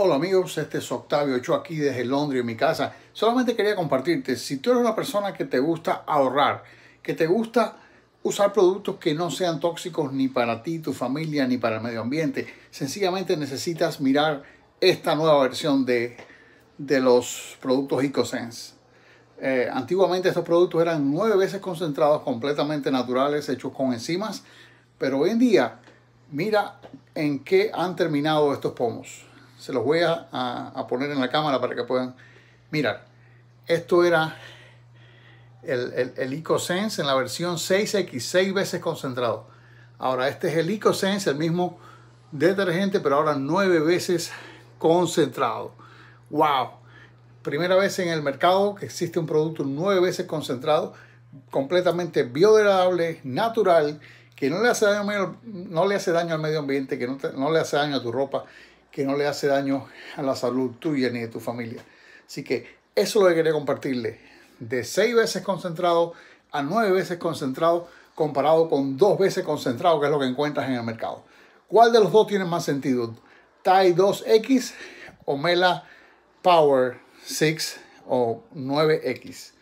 Hola amigos, este es Octavio hecho aquí desde Londres, en mi casa. Solamente quería compartirte, si tú eres una persona que te gusta ahorrar, que te gusta usar productos que no sean tóxicos ni para ti, tu familia, ni para el medio ambiente, sencillamente necesitas mirar esta nueva versión de, de los productos EcoSense. Eh, antiguamente estos productos eran nueve veces concentrados, completamente naturales, hechos con enzimas, pero hoy en día mira en qué han terminado estos pomos se los voy a, poner en la cámara para que puedan mirar. Esto era el, el, EcoSense en la versión 6X, 6 veces concentrado. Ahora, este es el EcoSense, el mismo detergente, pero ahora 9 veces concentrado. ¡Wow! Primera vez en el mercado que existe un producto 9 veces concentrado, completamente biodegradable, natural, que no le hace daño, al medio ambiente, que no le hace daño a tu ropa que no le hace daño a la salud tuya ni de tu familia. Así que eso lo que quería compartirle. De seis veces concentrado a nueve veces concentrado comparado con dos veces concentrado, que es lo que encuentras en el mercado. ¿Cuál de los dos tiene más sentido? TAI 2X o Mela Power 6 o 9X.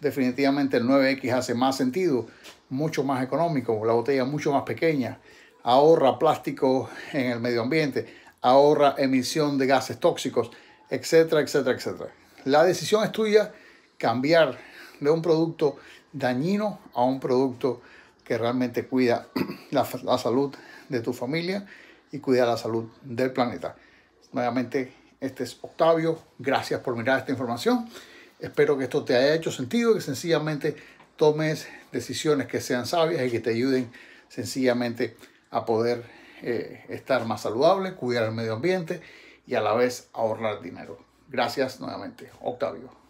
Definitivamente el 9X hace más sentido, mucho más económico, la botella mucho más pequeña, ahorra plástico en el medio ambiente, ahorra emisión de gases tóxicos, etcétera, etcétera, etcétera. La decisión es tuya cambiar de un producto dañino a un producto que realmente cuida la, salud de tu familia y cuida la salud del planeta. Nuevamente, este es Octavio. Gracias por mirar esta información. Espero que esto te haya hecho sentido, que sencillamente tomes decisiones que sean sabias y que te ayuden sencillamente a poder eh, estar más saludable, cuidar el medio ambiente y a la vez ahorrar dinero. Gracias nuevamente, Octavio.